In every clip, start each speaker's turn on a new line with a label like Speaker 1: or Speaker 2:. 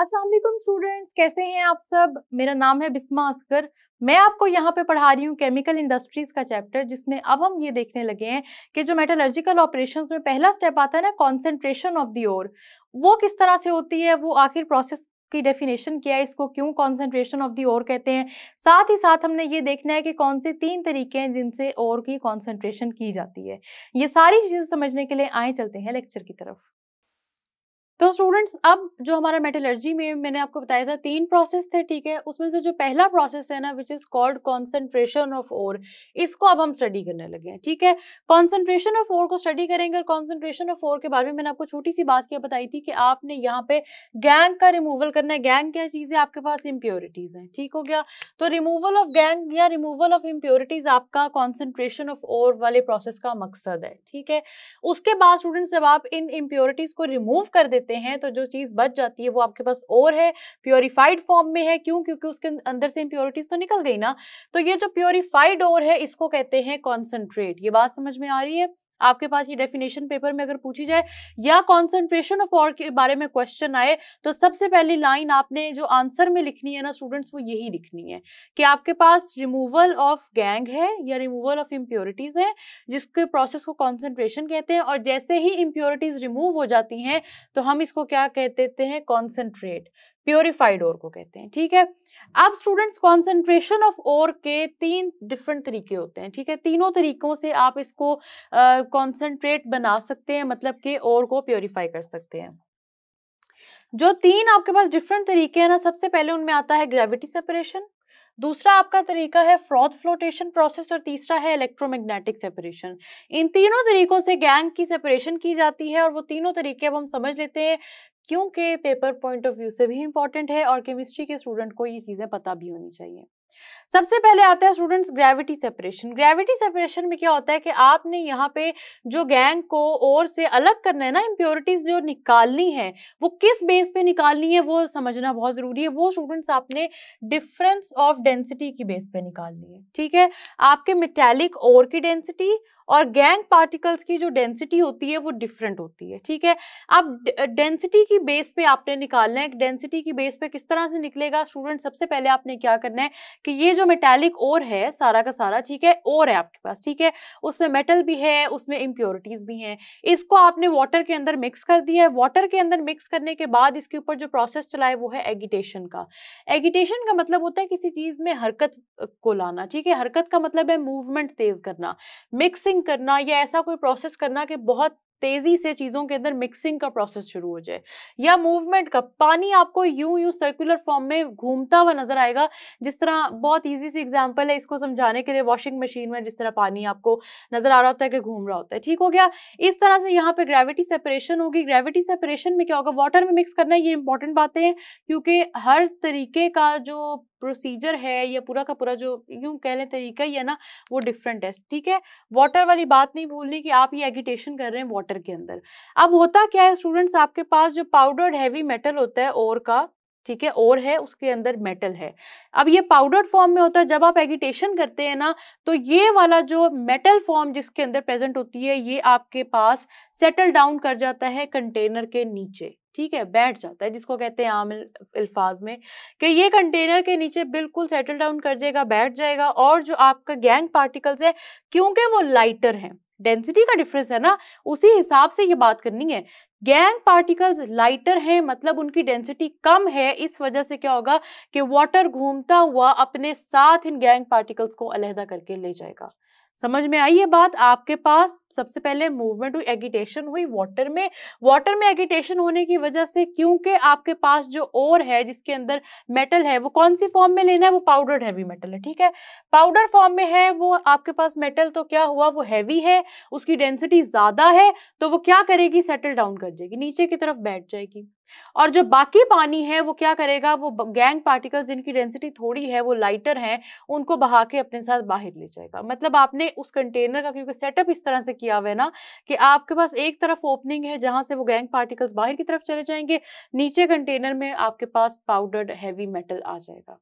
Speaker 1: असल स्टूडेंट्स कैसे हैं आप सब मेरा नाम है बिस्मा असगर मैं आपको यहाँ पे पढ़ा रही हूँ केमिकल इंडस्ट्रीज़ का चैप्टर जिसमें अब हम ये देखने लगे हैं कि जो मेटलर्जिकल ऑपरेशंस में पहला स्टेप आता है ना कॉन्सेंट्रेशन ऑफ दी ओर वो किस तरह से होती है वो आखिर प्रोसेस की डेफिनेशन किया है इसको क्यों कॉन्सेंट्रेशन ऑफ दी ओर कहते हैं साथ ही साथ हमने ये देखना है कि कौन से तीन तरीके हैं जिनसे ओर की कॉन्सेंट्रेशन की जाती है ये सारी चीज़ें समझने के लिए आए चलते हैं लेक्चर की तरफ तो स्टूडेंट्स अब जो हमारा मेटलर्जी में मैंने आपको बताया था तीन प्रोसेस थे ठीक है उसमें से जो पहला प्रोसेस है ना which is called concentration of ore इसको अब हम स्टडी करने लगे हैं ठीक है कॉन्सेंट्रेशन ऑफ ओर को स्टडी करेंगे और कॉन्सेंट्रेशन ऑफ ओर के बारे में मैंने आपको छोटी सी बात क्या बताई थी कि आपने यहाँ पे गैंग का रिमूवल करना है गैंग क्या चीज़ है आपके पास इम्प्योरिटीज हैं ठीक हो गया तो रिमूवल ऑफ गैंग या रिमूवल ऑफ इम्प्योरिटीज आपका कॉन्सेंट्रेशन ऑफ ओर वाले प्रोसेस का मकसद है ठीक है उसके बाद स्टूडेंट्स जब आप इन इम्प्योरिटीज को रिमूव कर देते लेते हैं तो जो चीज़ बच जाती है वो आपके पास और है प्योरीफाइड फॉर्म में है क्यों क्योंकि उसके अं-, अंदर से इम्प्योरिटीज तो निकल गई ना तो ये जो प्योरीफाइड और है इसको कहते हैं कॉन्सेंट्रेट ये बात समझ में आ रही है आपके पास ये डेफिनेशन पेपर में अगर पूछी जाए या कॉन्सेंट्रेशन ऑफ और के बारे में क्वेश्चन आए तो सबसे पहली लाइन आपने जो आंसर में लिखनी है ना स्टूडेंट्स वो यही लिखनी है कि आपके पास रिमूवल ऑफ गैंग है या रिमूवल ऑफ इम्प्योरिटीज है जिसके प्रोसेस को कॉन्सेंट्रेशन कहते हैं और जैसे ही इम्प्योरिटीज रिमूव हो जाती हैं तो हम इसको क्या कह देते हैं कॉन्सेंट्रेट प्योरीफाइड और को कहते हैं ठीक है अब स्टूडेंट्स कॉन्सेंट्रेशन ऑफ ओर के तीन डिफरेंट तरीके होते हैं ठीक है तीनों तरीकों से आप इसको कॉन्सेंट्रेट बना सकते हैं मतलब कि ओर को प्योरीफाई कर सकते हैं जो तीन आपके पास डिफरेंट तरीके हैं ना सबसे पहले उनमें आता है ग्रेविटी सेपरेशन दूसरा आपका तरीका है फ्रॉथ फ्लोटेशन प्रोसेस और तीसरा है इलेक्ट्रोमैग्नेटिक सेपरेशन इन तीनों तरीकों से गैंग की सेपरेशन की जाती है और वो तीनों तरीके अब हम समझ लेते हैं क्योंकि पेपर पॉइंट ऑफ व्यू से भी इंपॉर्टेंट है और केमिस्ट्री के स्टूडेंट को ये चीज़ें पता भी होनी चाहिए सबसे पहले आता है students gravity separation gravity separation में क्या होता है कि आपने यहाँ पे जो गैंग को और से अलग करना है ना इम्प्योरिटीज जो निकालनी है वो किस बेस पे निकालनी है वो समझना बहुत ज़रूरी है वो स्टूडेंट्स आपने डिफरेंस ऑफ डेंसिटी की बेस पे निकालनी है ठीक है आपके मेटेलिक और की डेंसिटी और गैंग पार्टिकल्स की जो डेंसिटी होती है वो डिफरेंट होती है ठीक है अब डेंसिटी की बेस पे आपने निकालना है डेंसिटी की बेस पे किस तरह से निकलेगा स्टूडेंट सबसे पहले आपने क्या करना है कि ये जो मेटेलिक ओर है सारा का सारा ठीक है ओर है आपके पास ठीक है उसमें मेटल भी है उसमें इम्प्योरिटीज भी हैं इसको आपने वाटर के अंदर मिक्स कर दिया है वाटर के अंदर मिक्स करने के बाद इसके ऊपर जो प्रोसेस चला है वो है एगिटेशन का एगिटेशन का मतलब होता है किसी चीज़ में हरकत को लाना ठीक है हरकत का मतलब है मूवमेंट तेज करना मिक्सिंग करना या ऐसा कोई प्रोसेस करना कि बहुत तेजी से चीज़ों के अंदर मिक्सिंग का प्रोसेस शुरू हो जाए या मूवमेंट का पानी आपको यू यू सर्कुलर फॉर्म में घूमता हुआ नजर आएगा जिस तरह बहुत ईजी सी एग्जाम्पल है इसको समझाने के लिए वॉशिंग मशीन में जिस तरह पानी आपको नजर आ रहा होता है कि घूम रहा होता है ठीक हो गया इस तरह से यहाँ पे ग्रेविटी सेपरेशन होगी ग्रेविटी सेपरेशन में क्या होगा वाटर में मिक्स करना ये इंपॉर्टेंट बातें हैं क्योंकि हर तरीके का जो प्रोसीजर है या पूरा का पूरा जो यूं कह लें तरीका ही है ना वो डिफरेंट है ठीक है वाटर वाली बात नहीं भूलनी कि आप ये एगिटेशन कर रहे हैं वाटर वाटर के अंदर अब होता क्या है स्टूडेंट्स आपके पास जो पाउडर्ड हैवी मेटल होता है ओर का ठीक है और है उसके अंदर मेटल है अब ये पाउडर फॉर्म में होता है जब आप एगिटेशन करते हैं ना तो ये वाला जो मेटल फॉर्म जिसके अंदर प्रेजेंट होती है ये आपके पास सेटल डाउन कर जाता है कंटेनर के नीचे ठीक है बैठ जाता है जिसको कहते हैं आम अल्फाज में कि ये कंटेनर के नीचे बिल्कुल सेटल डाउन कर जाएगा बैठ जाएगा और जो आपका गैंग पार्टिकल्स है क्योंकि वो लाइटर हैं डेंसिटी का डिफरेंस है ना उसी हिसाब से ये बात करनी है गैंग पार्टिकल्स लाइटर हैं मतलब उनकी डेंसिटी कम है इस वजह से क्या होगा कि वाटर घूमता हुआ अपने साथ इन गैंग पार्टिकल्स को अलहदा करके ले जाएगा समझ में आई ये बात आपके पास सबसे पहले मूवमेंट हुई एगिटेशन हुई वाटर में वाटर में एगिटेशन होने की वजह से क्योंकि आपके पास जो ओर है जिसके अंदर मेटल है वो कौन सी फॉर्म में लेना है वो पाउडर्ड हैवी मेटल है ठीक है पाउडर फॉर्म में है वो आपके पास मेटल तो क्या हुआ वो हैवी है उसकी डेंसिटी ज़्यादा है तो वो क्या करेगी सेटल डाउन कर जाएगी नीचे की तरफ बैठ जाएगी और जो बाकी पानी है वो क्या करेगा वो गैंग पार्टिकल्स जिनकी डेंसिटी थोड़ी है वो लाइटर हैं उनको बहा के अपने साथ बाहर ले जाएगा मतलब आपने उस कंटेनर का क्योंकि सेटअप इस तरह से किया हुआ है ना कि आपके पास एक तरफ ओपनिंग है जहां से वो गैंग पार्टिकल्स बाहर की तरफ चले जाएंगे नीचे कंटेनर में आपके पास पाउडर्ड हैवी मेटल आ जाएगा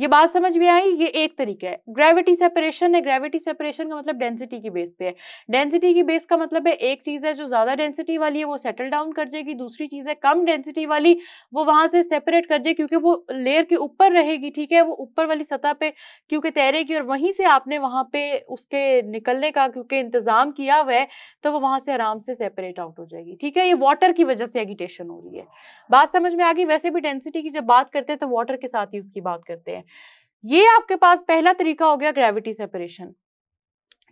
Speaker 1: ये बात समझ में आई ये एक तरीका है ग्रेविटी सेपरेशन है ग्रेविटी सेपरेशन का मतलब डेंसिटी की बेस पे है डेंसिटी की बेस का मतलब है एक चीज़ है जो ज़्यादा डेंसिटी वाली है वो सेटल डाउन कर जाएगी दूसरी चीज़ है कम डेंसिटी वाली वो वहाँ से सेपरेट कर जाए क्योंकि वो लेयर के ऊपर रहेगी ठीक है वो ऊपर वाली सतह पे क्योंकि तैरेगी और वहीं से आपने वहाँ पे उसके निकलने का क्योंकि इंतज़ाम किया हुआ है तो वो वहाँ से आराम से सेपरेट आउट हो जाएगी ठीक है ये वाटर की वजह से एगिटेशन हो रही है बात समझ में आ गई वैसे भी डेंसिटी की जब बात करते हैं तो वाटर के साथ ही उसकी बात करते हैं ये आपके पास पहला तरीका हो गया ग्रेविटी सेपरेशन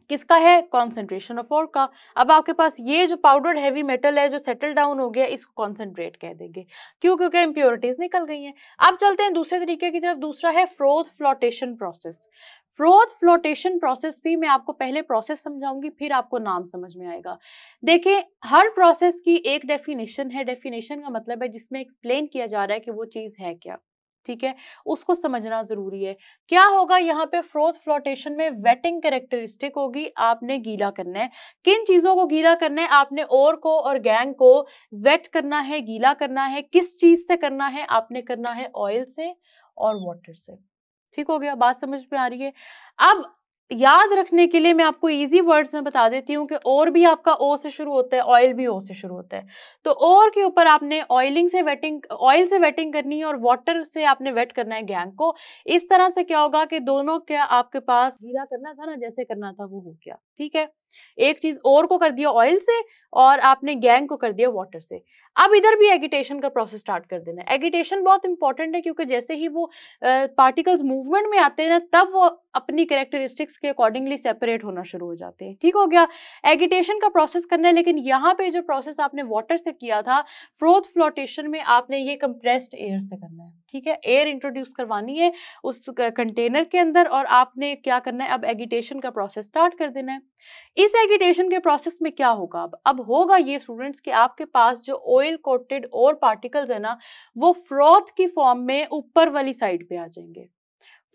Speaker 1: किसका है कॉन्सेंट्रेशन ऑफ और का अब आपके पास ये जो पाउडर हैवी मेटल है जो सेटल डाउन हो गया इसको कॉन्सेंट्रेट कह देंगे क्यों क्योंकि इम्प्योरिटीज निकल गई हैं अब चलते हैं दूसरे तरीके की तरफ दूसरा है froth flotation process froth flotation process भी मैं आपको पहले प्रोसेस समझाऊंगी फिर आपको नाम समझ में आएगा देखिए हर प्रोसेस की एक डेफिनेशन है डेफिनेशन का मतलब है जिसमें एक्सप्लेन किया जा रहा है कि वो चीज़ है क्या ठीक है उसको समझना ज़रूरी है क्या होगा यहाँ पे फ्रोथ फ्लोटेशन में वेटिंग करेक्टरिस्टिक होगी आपने गीला करना है किन चीज़ों को गीला करना है आपने और को और गैंग को वेट करना है गीला करना है किस चीज़ से करना है आपने करना है ऑयल से और वाटर से ठीक हो गया बात समझ में आ रही है अब याद रखने के लिए मैं आपको इजी वर्ड्स में बता देती हूँ कि और भी आपका ओ से शुरू होता है ऑयल भी ओ से शुरू होता है तो और के ऊपर आपने ऑयलिंग से वेटिंग ऑयल से वेटिंग करनी है और वाटर से आपने वेट करना है गैंग को इस तरह से क्या होगा कि दोनों क्या आपके पास गीला करना था ना जैसे करना था वो हो गया ठीक है एक चीज और को कर दिया ऑयल से और आपने गैंग को कर दिया वाटर से अब इधर भी एगिटेशन का प्रोसेस स्टार्ट कर देना एगिटेशन बहुत इंपॉर्टेंट है क्योंकि जैसे ही वो पार्टिकल्स मूवमेंट में आते हैं ना तब वो अपनी कैरेक्टरिस्टिक्स के अकॉर्डिंगली सेपरेट होना शुरू हो जाते हैं ठीक हो गया एगिटेशन का प्रोसेस करना है लेकिन यहाँ पे जो प्रोसेस आपने वाटर से किया था फ्रोथ फ्लोटेशन में आपने ये कंप्रेस्ड एयर से करना है ठीक है एयर इंट्रोड्यूस करवानी है उस कंटेनर के अंदर और आपने क्या करना है अब एगिटेशन का प्रोसेस स्टार्ट कर देना है इस एगिटेशन के प्रोसेस में क्या होगा अब अब होगा ये स्टूडेंट्स कि आपके पास जो ऑयल कोटेड और पार्टिकल्स है ना वो फ्रॉथ की फॉर्म में ऊपर वाली साइड पे आ जाएंगे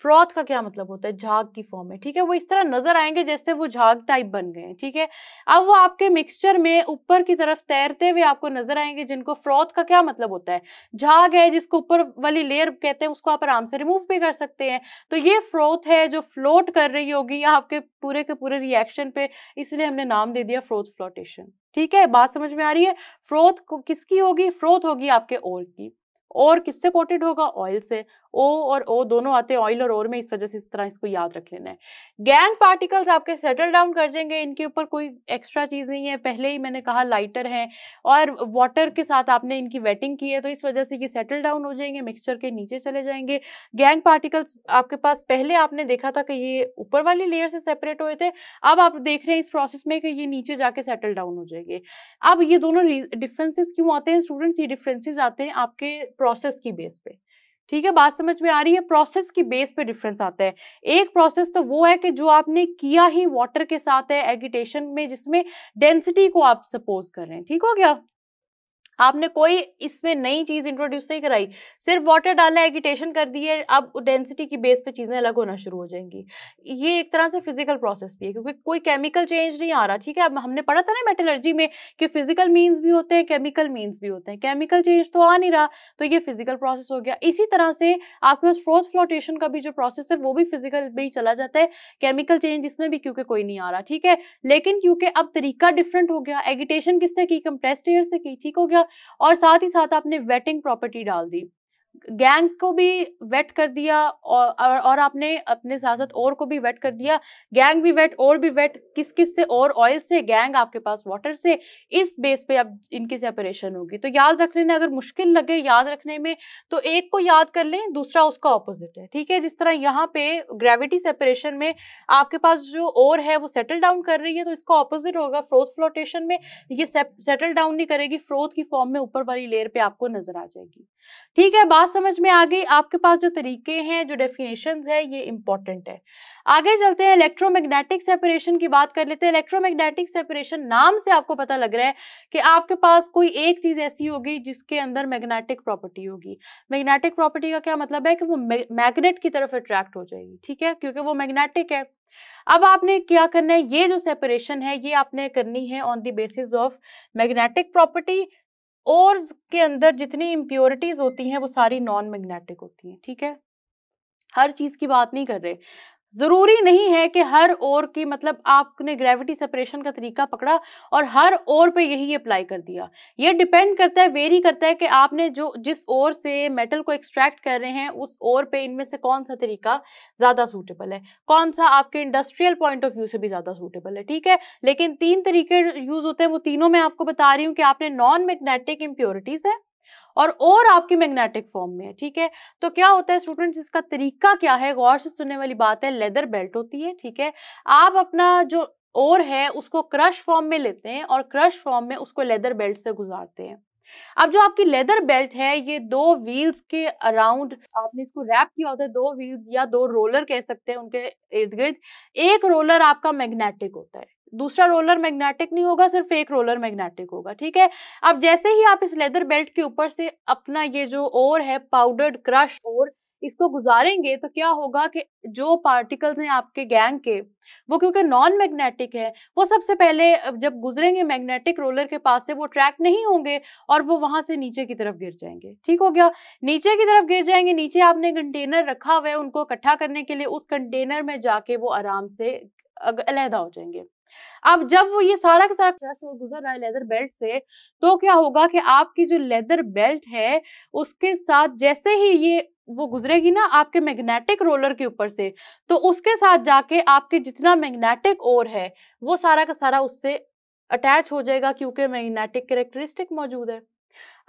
Speaker 1: फ्रॉथ का क्या मतलब होता है झाग की फॉर्म में ठीक है वो इस तरह नजर आएंगे जैसे वो झाग टाइप बन गए हैं ठीक है अब वो आपके मिक्सचर में ऊपर की तरफ तैरते हुए आपको नजर आएंगे जिनको फ्रॉथ का क्या मतलब होता है झाग है जिसको ऊपर वाली लेयर कहते हैं उसको आप आराम से रिमूव भी कर सकते हैं तो ये फ्रोथ है जो फ्लोट कर रही होगी या आपके पूरे के पूरे रिएक्शन पे इसलिए हमने नाम दे दिया फ्रोथ फ्लोटेशन ठीक है बात समझ में आ रही है फ्रोथ किसकी होगी फ्रोथ होगी आपके ओर की और किससे कोटेड होगा ऑयल से ओ और ओ दोनों आते हैं ऑयल और ओर में इस वजह से इस तरह इसको याद रख लेना है गैंग पार्टिकल्स आपके सेटल डाउन कर जाएंगे इनके ऊपर कोई एक्स्ट्रा चीज़ नहीं है पहले ही मैंने कहा लाइटर है और वाटर के साथ आपने इनकी वेटिंग की है तो इस वजह से ये सेटल डाउन हो जाएंगे मिक्सचर के नीचे चले जाएंगे गैंग पार्टिकल्स आपके पास पहले आपने देखा था कि ये ऊपर वाली लेयर से सेपरेट हुए थे अब आप देख रहे हैं इस प्रोसेस में कि ये नीचे जाके सेटल डाउन हो जाएंगे अब ये दोनों डिफ्रेंसेज क्यों आते हैं स्टूडेंट्स ये डिफ्रेंसेज आते हैं आपके प्रोसेस की बेस पे ठीक है बात समझ में आ रही है प्रोसेस की बेस पे डिफरेंस आता है एक प्रोसेस तो वो है कि जो आपने किया ही वाटर के साथ है एगिटेशन में जिसमें डेंसिटी को आप सपोज कर रहे हैं ठीक हो गया आपने कोई इसमें नई चीज़ इंट्रोड्यूस नहीं कराई सिर्फ वाटर डालना एगिटेशन कर दी है अब डेंसिटी की बेस पे चीज़ें अलग होना शुरू हो जाएंगी ये एक तरह से फिजिकल प्रोसेस भी है क्योंकि कोई केमिकल चेंज नहीं आ रहा ठीक है अब हमने पढ़ा था ना मेटलर्जी में कि फिजिकल मीन्स भी होते हैं केमिकल मीन्स भी होते हैं केमिकल चेंज तो आ नहीं रहा तो ये फिजिकल प्रोसेस हो गया इसी तरह से आपके पास फ्रोज फ्लोटेशन का भी जो प्रोसेस है वो भी फिजिकल में ही चला जाता है केमिकल चेंज इसमें भी क्योंकि कोई नहीं आ रहा ठीक है लेकिन क्योंकि अब तरीका डिफरेंट हो गया एगिटेशन किससे की कंप्रेस्ड एयर से की ठीक हो गया और साथ ही साथ आपने वेटिंग प्रॉपर्टी डाल दी गैंग को भी वेट कर दिया और और, आपने अपने साथ साथ और को भी वेट कर दिया गैंग भी वेट और भी वेट किस किस से और ऑयल से गैंग आपके पास वाटर से इस बेस पे अब इनकी सेपरेशन होगी तो याद रखने में अगर मुश्किल लगे याद रखने में तो एक को याद कर लें दूसरा उसका ऑपोजिट है ठीक है जिस तरह यहाँ पे ग्रेविटी सेपरेशन में आपके पास जो और है वो सेटल डाउन कर रही है तो इसका ऑपोजिट होगा फ्रोथ फ्लोटेशन में ये सेटल डाउन नहीं करेगी फ्रोथ की फॉर्म में ऊपर वाली लेयर पर आपको नजर आ जाएगी ठीक है बात समझ में आ गई आपके पास जो तरीके हैं जो डेफिनेशन है ये इंपॉर्टेंट है आगे चलते हैं इलेक्ट्रोमैग्नेटिक सेपरेशन की बात कर लेते हैं इलेक्ट्रोमैग्नेटिक सेपरेशन नाम से आपको पता लग रहा है कि आपके पास कोई एक चीज़ ऐसी होगी जिसके अंदर मैग्नेटिक प्रॉपर्टी होगी मैग्नेटिक प्रॉपर्टी का क्या मतलब है कि वो मैग्नेट की तरफ अट्रैक्ट हो जाएगी ठीक है क्योंकि वो मैग्नेटिक है अब आपने क्या करना है ये जो सेपरेशन है ये आपने करनी है on the basis of magnetic property और के अंदर जितनी इम्प्योरिटीज होती हैं वो सारी नॉन मैग्नेटिक होती हैं ठीक है हर चीज़ की बात नहीं कर रहे ज़रूरी नहीं है कि हर ओर की मतलब आपने ग्रेविटी सेपरेशन का तरीका पकड़ा और हर ओर पे यही अप्लाई कर दिया ये डिपेंड करता है वेरी करता है कि आपने जो जिस ओर से मेटल को एक्सट्रैक्ट कर रहे हैं उस ओर पे इनमें से कौन सा तरीका ज़्यादा सूटेबल है कौन सा आपके इंडस्ट्रियल पॉइंट ऑफ व्यू से भी ज़्यादा सूटेबल है ठीक है लेकिन तीन तरीके यूज़ होते हैं वो तीनों में आपको बता रही हूँ कि आपने नॉन मैग्नेटिक इम्प्योरिटीज़ है और और आपकी मैग्नेटिक फॉर्म में है ठीक है तो क्या होता है स्टूडेंट्स इसका तरीका क्या है गौर से सुनने वाली बात है लेदर बेल्ट होती है ठीक है आप अपना जो और है उसको क्रश फॉर्म में लेते हैं और क्रश फॉर्म में उसको लेदर बेल्ट से गुजारते हैं अब जो आपकी लेदर बेल्ट है ये दो व्हील्स के अराउंड आपने इसको रैप किया होता है दो व्हील्स या दो रोलर कह सकते हैं उनके इर्द गिर्द एक रोलर आपका मैग्नेटिक होता है दूसरा रोलर मैग्नेटिक नहीं होगा सिर्फ एक रोलर मैग्नेटिक होगा ठीक है अब जैसे ही आप इस लेदर बेल्ट के ऊपर से अपना ये जो ओर है पाउडर्ड क्रश ओर इसको गुजारेंगे तो क्या होगा कि जो पार्टिकल्स हैं आपके गैंग के वो क्योंकि नॉन मैग्नेटिक है वो सबसे पहले जब गुजरेंगे मैग्नेटिक रोलर के पास से वो ट्रैक नहीं होंगे और वो वहां से नीचे की तरफ गिर जाएंगे ठीक हो गया नीचे की तरफ गिर जाएंगे नीचे आपने कंटेनर रखा हुआ है उनको इकट्ठा करने के लिए उस कंटेनर में जाके वो आराम से अलहदा हो जाएंगे अब जब वो ये सारा का सारा वो गुजर रहा है लेदर बेल्ट से तो क्या होगा कि आपकी जो लेदर बेल्ट है उसके साथ जैसे ही ये वो गुजरेगी ना आपके मैग्नेटिक रोलर के ऊपर से तो उसके साथ जाके आपके जितना मैग्नेटिक ओर है वो सारा का सारा उससे अटैच हो जाएगा क्योंकि मैग्नेटिक करेक्टरिस्टिक मौजूद है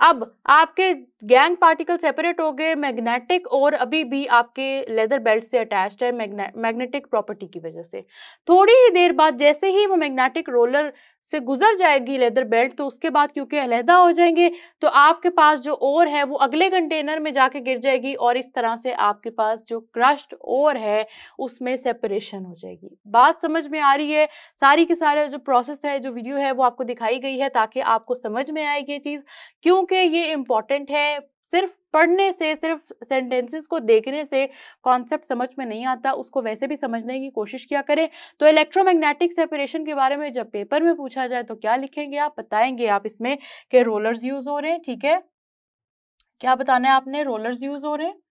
Speaker 1: अब आपके गैंग पार्टिकल सेपरेट हो गए मैग्नेटिक और अभी भी आपके लेदर बेल्ट से अटैच्ड है मैग्नेटिक प्रॉपर्टी की वजह से थोड़ी ही देर बाद जैसे ही वो मैग्नेटिक रोलर से गुजर जाएगी लेदर बेल्ट तो उसके बाद क्योंकि अलहदा हो जाएंगे तो आपके पास जो ओर है वो अगले कंटेनर में जाके गिर जाएगी और इस तरह से आपके पास जो क्रश्ड ओर है उसमें सेपरेशन हो जाएगी बात समझ में आ रही है सारी के सारे जो प्रोसेस है जो वीडियो है वो आपको दिखाई गई है ताकि आपको समझ में आए ये चीज़ क्यों क्योंकि ये इम्पॉर्टेंट है सिर्फ पढ़ने से सिर्फ सेंटेंसेस को देखने से कॉन्सेप्ट समझ में नहीं आता उसको वैसे भी समझने की कोशिश किया करें तो इलेक्ट्रोमैग्नेटिक सेपरेशन के बारे में जब पेपर में पूछा जाए तो क्या लिखेंगे आप बताएंगे आप इसमें कि रोलर्स यूज़ हो रहे हैं ठीक है क्या बताना है आपने रोलर्स यूज़ हो रहे हैं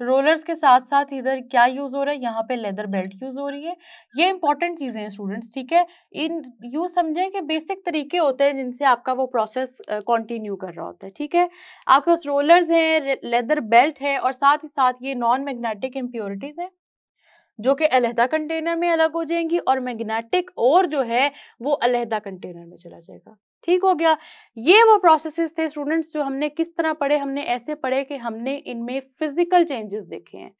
Speaker 1: रोलर्स के साथ साथ इधर क्या यूज़ हो रहा है यहाँ पे लेदर बेल्ट यूज़ हो रही है ये इंपॉर्टेंट चीज़ें हैं स्टूडेंट्स ठीक है इन यू समझें कि बेसिक तरीके होते हैं जिनसे आपका वो प्रोसेस कंटिन्यू कर रहा होता है ठीक है आपके पास रोलर्स हैं लेदर बेल्ट है और साथ ही साथ ये नॉन मैग्नेटिक इम्प्योरिटीज़ हैं जो कि अलहदा कंटेनर में अलग हो जाएंगी और मैग्नेटिक और जो है वो अलहदा कंटेनर में चला जाएगा ठीक हो गया ये वो प्रोसेसेस थे स्टूडेंट्स जो हमने किस तरह पढ़े हमने ऐसे पढ़े कि हमने इनमें फिजिकल चेंजेस देखे हैं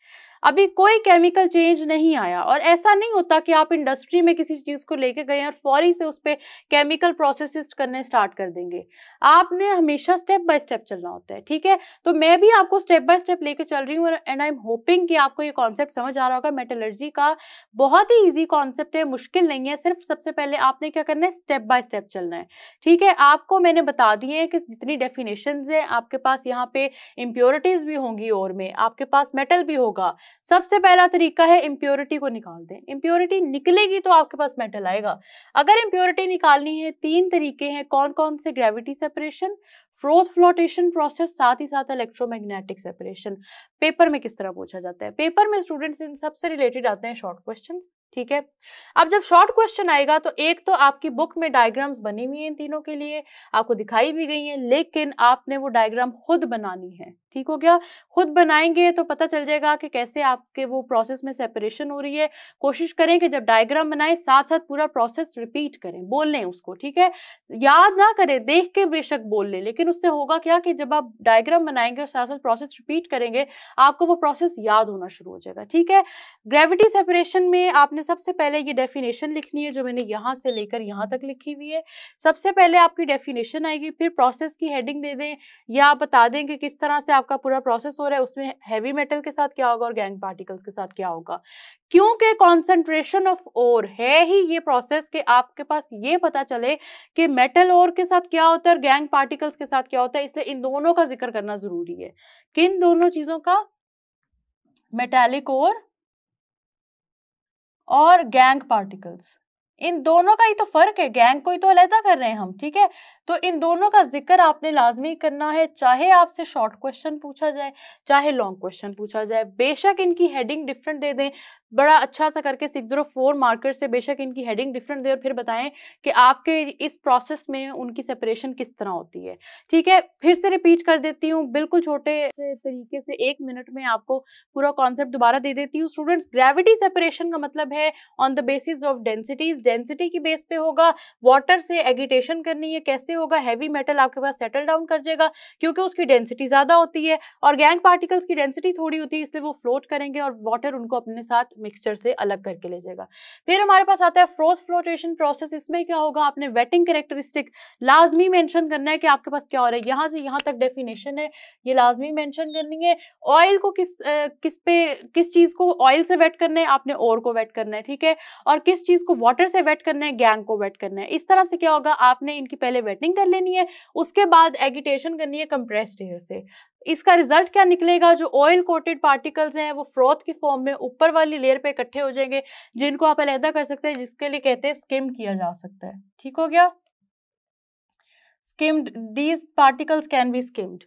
Speaker 1: अभी कोई केमिकल चेंज नहीं आया और ऐसा नहीं होता कि आप इंडस्ट्री में किसी चीज़ को लेके गए और फौरी से उस पर केमिकल प्रोसेसेस करने स्टार्ट कर देंगे आपने हमेशा स्टेप बाय स्टेप चलना होता है ठीक है तो मैं भी आपको स्टेप बाय स्टेप लेके चल रही हूँ एंड आई एम होपिंग कि आपको ये कॉन्सेप्ट समझ आ रहा होगा मेटलर्जी का बहुत ही ईजी कॉन्सेप्ट है मुश्किल नहीं है सिर्फ सबसे पहले आपने क्या करना है स्टेप बाय स्टेप चलना है ठीक है आपको मैंने बता दिए है कि जितनी डेफिनेशन हैं आपके पास यहाँ पे इम्प्योरिटीज भी होंगी और में आपके पास मेटल भी होगा सबसे पहला तरीका है इम्प्योरिटी को निकाल दें इम्प्योरिटी निकलेगी तो आपके पास मेटल आएगा अगर इम्प्योरिटी निकालनी है तीन तरीके हैं कौन कौन से gravity separation froth flotation process साथ ही साथ इलेक्ट्रोमैग्नेटिक सेपरेशन पेपर में किस तरह पूछा जाता है पेपर में स्टूडेंट्स इन सबसे रिलेटेड आते हैं शॉर्ट क्वेश्चन ठीक है अब जब शॉर्ट क्वेश्चन आएगा तो एक तो आपकी बुक में डायग्राम्स बनी हुई हैं तीनों के लिए आपको दिखाई भी गई हैं लेकिन आपने वो डायग्राम खुद बनानी है ठीक हो गया खुद बनाएंगे तो पता चल जाएगा कि कैसे आपके वो प्रोसेस में सेपरेशन हो रही है कोशिश करें कि जब डायग्राम बनाए साथ साथ पूरा प्रोसेस रिपीट करें बोल लें उसको ठीक है याद ना करें देख के बेशक बोल लें लेकिन उससे होगा क्या कि जब आप डायग्राम बनाएंगे और साथ साथ प्रोसेस रिपीट करेंगे आपको वो प्रोसेस याद होना शुरू हो जाएगा ठीक है ग्रेविटी सेपरेशन में आपने सबसे पहले ये डेफिनेशन लिखनी है जो मैंने यहाँ से लेकर यहाँ तक लिखी हुई है सबसे पहले आपकी डेफिनेशन आएगी फिर प्रोसेस की हेडिंग दे दें या आप बता दें कि किस तरह से आप आपका पूरा प्रोसेस हो रहा है उसमें हैवी मेटल के साथ क्या होगा और गैंग पार्टिकल्स के साथ क्या होगा क्योंकि कॉन्सेंट्रेशन ऑफ ओर है ही ये प्रोसेस के आपके पास ये पता चले कि मेटल ओर के साथ क्या होता है और गैंग पार्टिकल्स के साथ क्या होता है इसलिए इन दोनों का जिक्र करना जरूरी है किन दोनों चीजों का मेटेलिक ओर और गैंग पार्टिकल्स इन दोनों का ही तो फर्क है गैंग को ही तो अलहदा कर रहे हैं हम ठीक है तो इन दोनों का जिक्र आपने लाजमी करना है चाहे आपसे शॉर्ट क्वेश्चन पूछा जाए चाहे लॉन्ग क्वेश्चन पूछा जाए बेशक इनकी हेडिंग डिफरेंट दे दें बड़ा अच्छा सा करके सिक्स जीरो फोर मार्कर से बेशक इनकी हेडिंग डिफरेंट दे और फिर बताएं कि आपके इस प्रोसेस में उनकी सेपरेशन किस तरह होती है ठीक है फिर से रिपीट कर देती हूँ बिल्कुल छोटे तरीके से एक मिनट में आपको पूरा कॉन्सेप्ट दोबारा दे देती हूँ स्टूडेंट्स ग्रेविटी सेपरेशन का मतलब है on the basis of densities density की बेस पे होगा वाटर से एगिटेशन करनी है कैसे होगा हैवी मेटल आपके पास सेटल डाउन कर जाएगा क्योंकि उसकी डेंसिटी ज़्यादा होती है और गैंग पार्टिकल्स की डेंसिटी थोड़ी होती है इसलिए वो फ्लोट करेंगे और वाटर उनको अपने साथ मिक्सचर से अलग करके ले जाएगा फिर हमारे पास आता है फ्रोज फ्लोटेशन प्रोसेस इसमें क्या होगा आपने वेटिंग करेक्टरिस्टिक लाजमी मैंशन करना है कि आपके पास क्या हो रहा है यहाँ से यहाँ तक डेफिनेशन है ये लाजमी मैंशन करनी है ऑयल को किस किस पे किस चीज़ को ऑयल से वेट करना है आपने और को वेट करना है ठीक है और किस चीज़ को वाटर से वेट करना है गैंग को वेट करना है इस तरह से क्या होगा आपने इनकी पहले वेटिंग स्ट्रेटनिंग कर लेनी है उसके बाद एगिटेशन करनी है कंप्रेस्ड एयर से इसका रिजल्ट क्या निकलेगा जो ऑयल कोटेड पार्टिकल्स हैं वो फ्रॉथ की फॉर्म में ऊपर वाली लेयर पे इकट्ठे हो जाएंगे जिनको आप अलहदा कर सकते हैं जिसके लिए कहते हैं स्किम किया जा सकता है ठीक हो गया skimmed these particles can be skimmed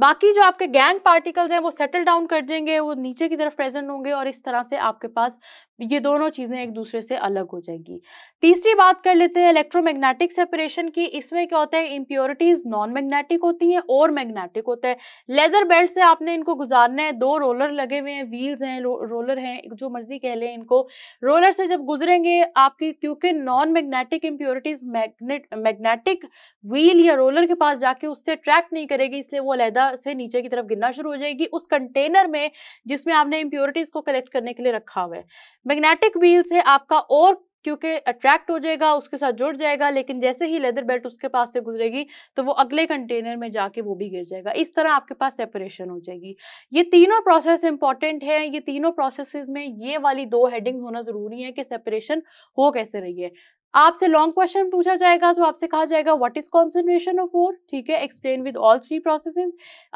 Speaker 1: बाकी जो आपके गैंग पार्टिकल्स हैं वो सेटल डाउन कर जाएंगे वो नीचे की तरफ प्रेजेंट होंगे और इस तरह से आपके पास ये दोनों चीज़ें एक दूसरे से अलग हो जाएगी तीसरी बात कर लेते हैं इलेक्ट्रोमैग्नेटिक सेपरेशन की इसमें क्या होता है इम्प्योरिटीज नॉन मैग्नेटिक होती हैं और मैग्नेटिक होता है लेदर बेल्ट से आपने इनको गुजारना है दो रोलर लगे हुए हैं व्हील्स हैं रोलर हैं जो मर्जी कह लें इनको रोलर से जब गुजरेंगे आपकी क्योंकि non magnetic impurities magnet magnetic wheel या रोलर के पास जाके उससे अट्रैक्ट नहीं करेगी इसलिए वो लैदा से नीचे की तरफ गिरना शुरू हो जाएगी उस कंटेनर में जिसमें आपने इम्प्योरिटीज को कलेक्ट करने के लिए रखा हुआ है मैग्नेटिक व्हील से आपका और क्योंकि अट्रैक्ट हो जाएगा उसके साथ जुड़ जाएगा लेकिन जैसे ही लेदर बेल्ट उसके पास से गुजरेगी तो वो अगले कंटेनर में जाके वो भी गिर जाएगा इस तरह आपके पास सेपरेशन हो जाएगी ये तीनों प्रोसेस इंपॉर्टेंट है ये तीनों प्रोसेस में ये वाली दो हेडिंग होना ज़रूरी है कि सेपरेशन हो कैसे रही है आपसे लॉन्ग क्वेश्चन पूछा जाएगा तो आपसे कहा जाएगा what is concentration of ore ठीक है explain with all three processes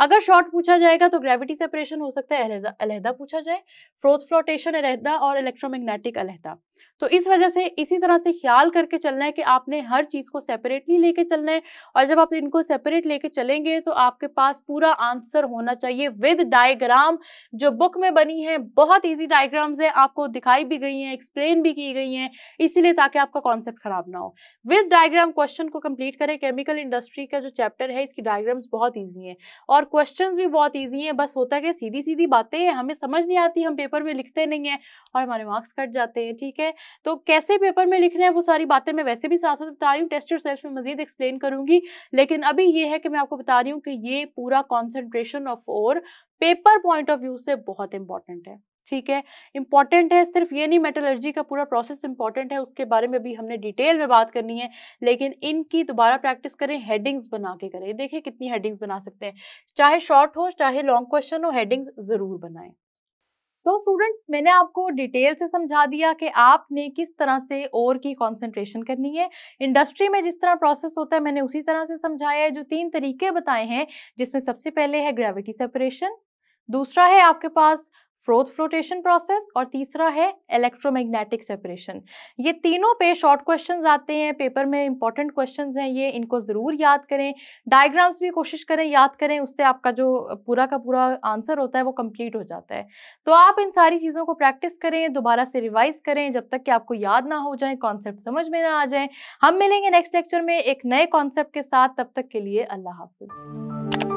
Speaker 1: अगर शॉर्ट पूछा जाएगा तो ग्रेविटी सेपरेशन हो सकता है अलहदा पूछा जाए फ्रोथ फ्लोटेशन अलहदा और इलेक्ट्रोमैग्नेटिक अलहदा तो इस वजह से इसी तरह से ख्याल करके चलना है कि आपने हर चीज़ को सेपरेटली लेके चलना है और जब आप इनको सेपरेट लेके चलेंगे तो आपके पास पूरा आंसर होना चाहिए विद डायग्राम जो बुक में बनी है बहुत ईजी डायग्राम्स हैं आपको दिखाई भी गई हैं एक्सप्लेन भी की गई हैं इसीलिए ताकि आपका कॉन्सेप्ट कॉन्सेप्ट खराब ना हो विद डायग्राम क्वेश्चन को कंप्लीट करें केमिकल इंडस्ट्री का जो चैप्टर है इसकी डायग्राम्स बहुत इजी हैं और क्वेश्चंस भी बहुत इजी हैं बस होता है कि सीधी सीधी बातें हमें समझ नहीं आती हम पेपर में लिखते नहीं हैं और हमारे मार्क्स कट जाते हैं ठीक है तो कैसे पेपर में लिखना है वो सारी बातें मैं वैसे भी साथ साथ बता रही हूँ टेस्ट और सेल्फ में मजीद एक्सप्लेन करूँगी लेकिन अभी ये है कि मैं आपको बता रही हूँ कि ये पूरा concentration of ore paper point of view से बहुत इंपॉर्टेंट है ठीक है इंपॉर्टेंट है सिर्फ ये नहीं मेटलर्जी का पूरा प्रोसेस इंपॉर्टेंट है उसके बारे में भी हमने डिटेल में बात करनी है लेकिन इनकी दोबारा प्रैक्टिस करें हेडिंग्स बना के करें देखिए कितनी हेडिंग्स बना सकते हैं चाहे शॉर्ट हो चाहे लॉन्ग क्वेश्चन हो हेडिंग्स ज़रूर बनाएं तो स्टूडेंट्स मैंने आपको डिटेल से समझा दिया कि आपने किस तरह से और की कंसंट्रेशन करनी है इंडस्ट्री में जिस तरह प्रोसेस होता है मैंने उसी तरह से समझाया है जो तीन तरीके बताए हैं जिसमें सबसे पहले है ग्रेविटी सेपरेशन दूसरा है आपके पास फ्रोथ फ्लोटेशन प्रोसेस और तीसरा है इलेक्ट्रोमैग्नेटिक सेपरेशन ये तीनों पे शॉर्ट क्वेश्चंस आते हैं पेपर में इंपॉर्टेंट क्वेश्चंस हैं ये इनको ज़रूर याद करें डायग्राम्स भी कोशिश करें याद करें उससे आपका जो पूरा का पूरा आंसर होता है वो कंप्लीट हो जाता है तो आप इन सारी चीज़ों को प्रैक्टिस करें दोबारा से रिवाइज करें जब तक कि आपको याद ना हो जाए कॉन्सेप्ट समझ में ना आ जाए हम मिलेंगे नेक्स्ट लेक्चर में एक नए कॉन्सेप्ट के साथ तब तक के लिए अल्लाह हाफिज़